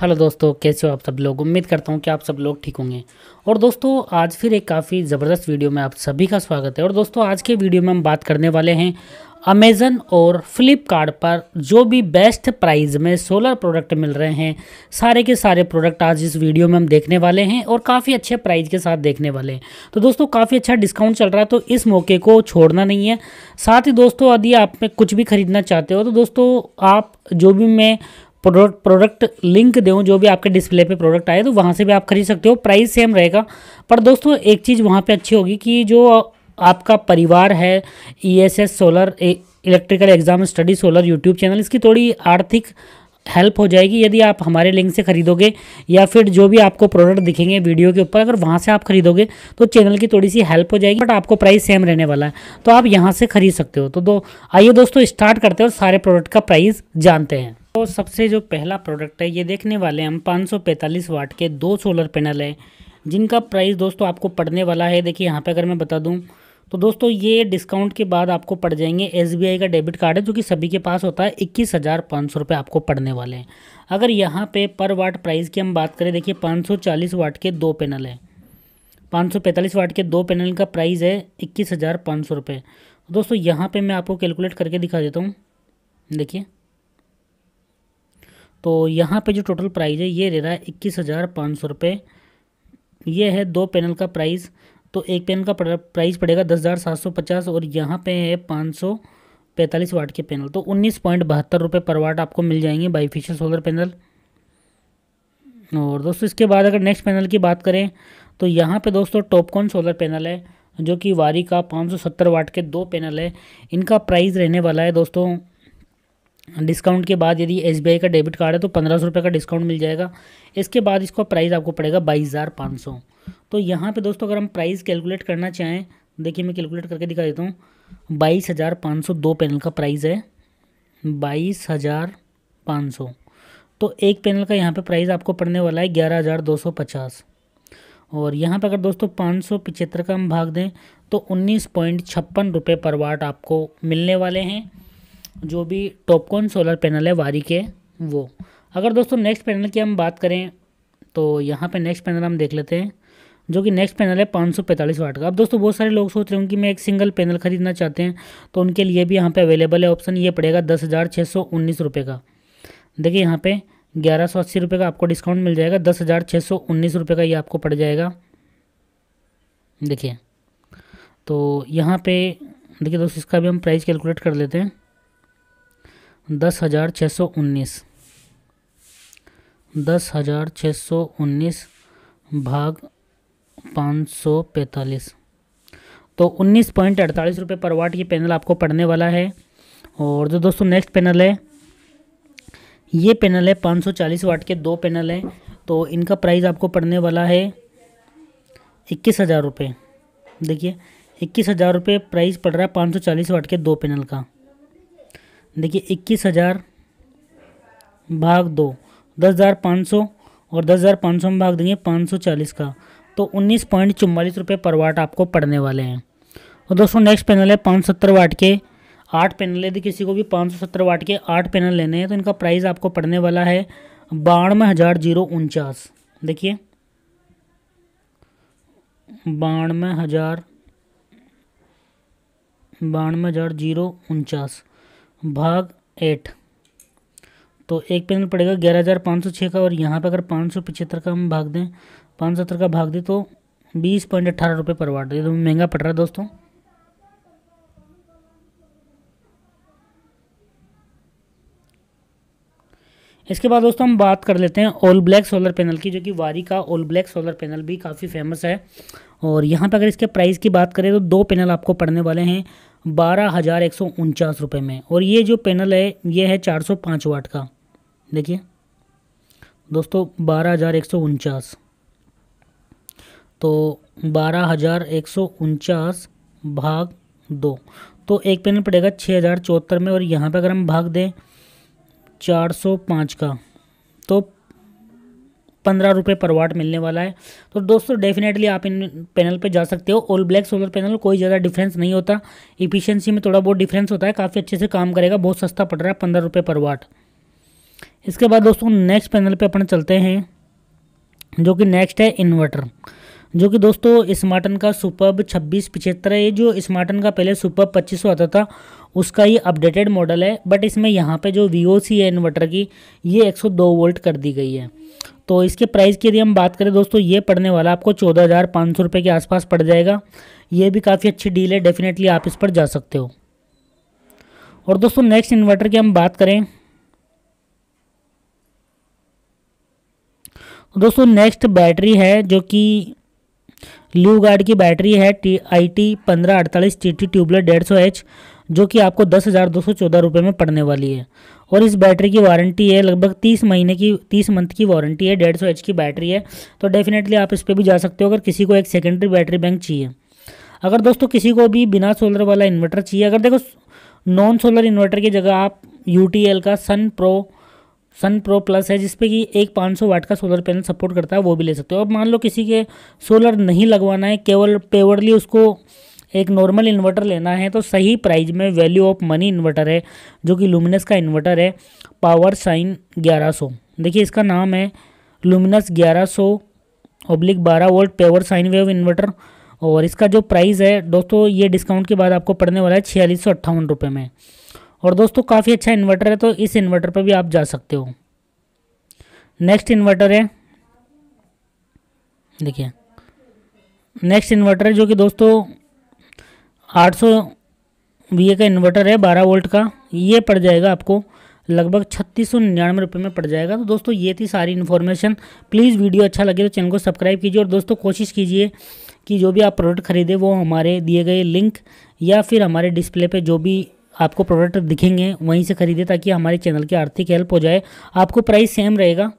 hello दोस्तों कैसे हो आप सब लोग उम्मीद करता हूँ कि आप सब लोग ठीक होंगे और दोस्तों आज फिर एक काफ़ी ज़बरदस्त वीडियो में आप सभी का स्वागत है और दोस्तों आज के वीडियो में हम बात करने वाले हैं अमेज़न और फ्लिपकार्ट पर जो भी बेस्ट प्राइस में सोलर प्रोडक्ट मिल रहे हैं सारे के सारे प्रोडक्ट आज इस वीडियो में हम देखने वाले हैं और काफ़ी अच्छे प्राइस के साथ देखने वाले हैं तो दोस्तों काफ़ी अच्छा डिस्काउंट चल रहा है तो इस मौके को छोड़ना नहीं है साथ ही दोस्तों यदि आप में कुछ भी ख़रीदना चाहते हो तो दोस्तों आप जो भी मैं प्रोडक्ट लिंक दूँ जो भी आपके डिस्प्ले पे प्रोडक्ट आए तो वहाँ से भी आप खरीद सकते हो प्राइस सेम रहेगा पर दोस्तों एक चीज़ वहाँ पे अच्छी होगी कि जो आपका परिवार है E S S solar electrical exam study solar YouTube channel इसकी थोड़ी आर्थिक हेल्प हो जाएगी यदि आप हमारे लिंक से खरीदोगे या फिर जो भी आपको प्रोडक्ट दिखेंगे वीडियो के ऊपर अगर वहाँ से आप खरीदोगे तो चैनल की थोड़ी सी हेल्प हो जाएगी बट आपको प्राइस सेम रहने वाला है तो आप यहाँ से खरीद सकते हो तो दो आइए दोस्तों स्टार्ट करते हो सारे प्रोडक्ट का प्राइस जानते हैं तो सबसे जो पहला प्रोडक्ट है ये देखने वाले हम 545 वाट के दो सोलर पैनल है जिनका प्राइस दोस्तों आपको पड़ने वाला है देखिए यहाँ पे अगर मैं बता दूँ तो दोस्तों ये डिस्काउंट के बाद आपको पड़ जाएंगे एस का डेबिट कार्ड है जो कि सभी के पास होता है इक्कीस हज़ार पाँच सौ रुपये आपको पड़ने वाले हैं अगर यहाँ पे पर वाट प्राइस की हम बात करें देखिए पाँच सौ चालीस वाट के दो पैनल हैं पाँच सौ पैंतालीस वाट के दो पैनल का प्राइस है इक्कीस हज़ार पाँच सौ रुपये दोस्तों यहाँ पर मैं आपको कैलकुलेट करके दिखा देता हूँ देखिए तो यहाँ पे जो टोटल प्राइस है ये दे रहा है इक्कीस हज़ार पाँच सौ रुपये ये है दो पैनल का प्राइस तो एक पैनल का प्राइस पड़ेगा दस हज़ार सात सौ पचास और यहाँ पे है पाँच सौ पैंतालीस वाट के पैनल तो उन्नीस पॉइंट बहत्तर रुपये पर वाट आपको मिल जाएंगे बाईफिशियल सोलर पैनल और दोस्तों इसके बाद अगर नेक्स्ट पैनल की बात करें तो यहाँ पर दोस्तों टॉपकॉन सोलर पैनल है जो कि वारी का सत्तर वाट के दो पैनल है इनका प्राइस रहने वाला है दोस्तों डिस्काउंट के बाद यदि एस का डेबिट कार्ड है तो पंद्रह सौ रुपये का डिस्काउंट मिल जाएगा इसके बाद इसका प्राइस आपको पड़ेगा बाईस हज़ार पाँच सौ तो यहाँ पर दोस्तों अगर हम प्राइस कैलकुलेट करना चाहें देखिए मैं कैलकुलेट करके दिखा देता हूँ बाईस हज़ार पाँच सौ दो पैनल का प्राइस है बाईस हज़ार पाँच सौ तो एक पैनल का यहाँ पे प्राइस आपको पड़ने वाला है ग्यारह हज़ार दो सौ पचास और यहाँ पे अगर दोस्तों पाँच सौ पिछहत्तर का हम भाग दें तो उन्नीस पॉइंट छप्पन रुपये पर वाट आपको मिलने वाले हैं जो भी टॉपकॉन सोलर पैनल है वारी के वो अगर दोस्तों नेक्स्ट पैनल की हम बात करें तो यहाँ पे नेक्स्ट पैनल हम देख लेते हैं जो कि नेक्स्ट पैनल है पैंतालीस वाट का अब दोस्तों बहुत सारे लोग सोच रहे हैं कि मैं एक सिंगल पैनल ख़रीदना चाहते हैं तो उनके लिए भी यहाँ पे अवेलेबल है ऑप्शन ये पड़ेगा दस हज़ार छः सौ उन्नीस रुपये का देखिए यहाँ पे ग्यारह सौ अस्सी रुपये का आपको डिस्काउंट मिल जाएगा दस हज़ार छः सौ उन्नीस रुपये का ये आपको पड़ जाएगा देखिए तो यहाँ पे देखिए दोस्तों इसका भी हम प्राइस कैलकुलेट कर लेते हैं दस हज़ार छः सौ उन्नीस दस हज़ार छः सौ उन्नीस भाग पाँच सौ पैंतालीस तो उन्नीस पॉइंट अड़तालीस रुपये पर वाट ये पैनल आपको पढ़ने वाला है और जो दोस्तों नेक्स्ट पैनल है ये पैनल है पाँच सौ चालीस वाट के दो पैनल हैं तो इनका प्राइस आपको पढ़ने वाला है इक्कीस हज़ार रुपये देखिए इक्कीस हज़ार रुपये प्राइस पड़ रहा है पाँच सौ चालीस वाट के दो पैनल का देखिए इक्कीस हज़ार भाग दो दस हज़ार पाँच सौ और दस हज़ार पाँच सौ में भाग देंगे पाँच सौ चालीस का तो उन्नीस पॉइंट चुम्बालीस रुपये पर वाट आपको पड़ने वाले हैं और दोस्तों नेक्स्ट पैनल है पाँच सत्तर वाट के आठ पैनल यदि किसी को भी पाँच सौ सत्तर वाट के आठ पैनल लेने हैं तो इनका प्राइस आपको पड़ने वाला है बानवे हज़ार जीरो उनचास देखिए बानवे हज़ार बानवे हज़ार जीरो उनचास भाग एट तो एक पेन पड़ेगा ग्यारह हज़ार पाँच सौ छः का और यहाँ पे अगर पाँच सौ पिछहत्तर का हम भाग दें पाँच सौ सत्तर का भाग दें तो बीस पॉइंट अट्ठारह रुपये पर वाट ये तो महंगा पड़ रहा है दोस्तों इसके बाद दोस्तों हम बात कर लेते हैं ऑल ब्लैक सोलर पैनल की जो कि वारी का ऑल ब्लैक सोलर पैनल भी काफ़ी फेमस है और यहाँ पर अगर इसके प्राइस की बात करें तो दो पैनल आपको पड़ने वाले हैं बारह हज़ार एक सौ उनचास रुपये में और ये जो पैनल है ये है चार सौ पाँच वाट का देखिए दोस्तों बारह हज़ार एक सौ उनचास तो बारह हज़ार एक सौ उनचास भाग दो तो एक पैनल पड़ेगा छः हज़ार चौहत्तर में और यहाँ पर अगर हम भाग दें चार सौ पाँच का तो पंद्रह रुपये पर वाट मिलने वाला है तो दोस्तों डेफिनेटली आप इन पैनल पे जा सकते हो ऑल ब्लैक सोलर पैनल कोई ज़्यादा डिफरेंस नहीं होता इफिशेंसी में थोड़ा बहुत डिफरेंस होता है काफ़ी अच्छे से काम करेगा बहुत सस्ता पड़ रहा है पंद्रह रुपये पर वाट इसके बाद दोस्तों नेक्स्ट पैनल पे अपन चलते हैं जो कि नेक्स्ट है इन्वर्टर जो कि दोस्तों स्मार्टन का सुपर छब्बीस पिछहत्तर है ये जो स्मार्टन का पहले सुपर पच्चीस सौ आता था उसका ये अपडेटेड मॉडल है बट इसमें यहाँ पे जो वी है इन्वर्टर की ये 102 वोल्ट कर दी गई है तो इसके प्राइस की यदि हम बात करें दोस्तों ये पड़ने वाला आपको चौदह हज़ार पाँच सौ रुपये के आसपास पड़ जाएगा ये भी काफ़ी अच्छी डील है डेफिनेटली आप इस पर जा सकते हो और दोस्तों नेक्स्ट इन्वर्टर की हम बात करें दोस्तों नेक्स्ट बैटरी है जो कि ल्यू गार्ड की बैटरी है टी आई टी पंद्रह अड़तालीस टी टी ट्यूबलेट डेढ़ सौ एच जो कि आपको दस हज़ार दो सौ चौदह रुपये में पड़ने वाली है और इस बैटरी की वारंटी है लगभग तीस महीने की तीस मंथ की वारंटी है डेढ़ सौ एच की बैटरी है तो डेफिनेटली आप इस पर भी जा सकते हो अगर किसी को एक सेकेंडरी बैटरी बैंक चाहिए अगर दोस्तों किसी को भी बिना सोलर वाला इन्वर्टर चाहिए अगर देखो नॉन सोलर इन्वर्टर की जगह आप यू का Sun Pro Sun Pro plus है जिसपे कि एक 500 वाट का सोलर पैनल सपोर्ट करता है वो भी ले सकते हो अब मान लो किसी के सोलर नहीं लगवाना है केवल पेवरली उसको एक नॉर्मल इन्वर्टर लेना है तो सही प्राइस में वैल्यू ऑफ मनी इन्वर्टर है जो कि लुमिनस का इन्वर्टर है पावर साइन 1100 देखिए इसका नाम है लुमिनस 1100 ओब्लिक बारह वोल्ट पेवर साइन वेव इन्वर्टर और इसका जो प्राइस है दोस्तों ये डिस्काउंट के बाद आपको पड़ने वाला है छियालीस सौ में और दोस्तों काफ़ी अच्छा इन्वर्टर है तो इस इन्वर्टर पर भी आप जा सकते हो नेक्स्ट इन्वर्टर है देखिए नेक्स्ट इन्वर्टर है जो कि दोस्तों 800 सौ का इन्वर्टर है 12 वोल्ट का ये पड़ जाएगा आपको लगभग छत्तीस सौ निन्यानवे रुपये में पड़ जाएगा तो दोस्तों ये थी सारी इन्फॉर्मेशन प्लीज़ वीडियो अच्छा लगे तो चैनल को सब्सक्राइब कीजिए और दोस्तों कोशिश कीजिए कि जो भी आप प्रोडक्ट खरीदें वो हमारे दिए गए लिंक या फिर हमारे डिस्प्ले पे जो भी आपको प्रोडक्ट दिखेंगे वहीं से खरीदे ताकि हमारे चैनल की आर्थिक हेल्प हो जाए आपको प्राइस सेम रहेगा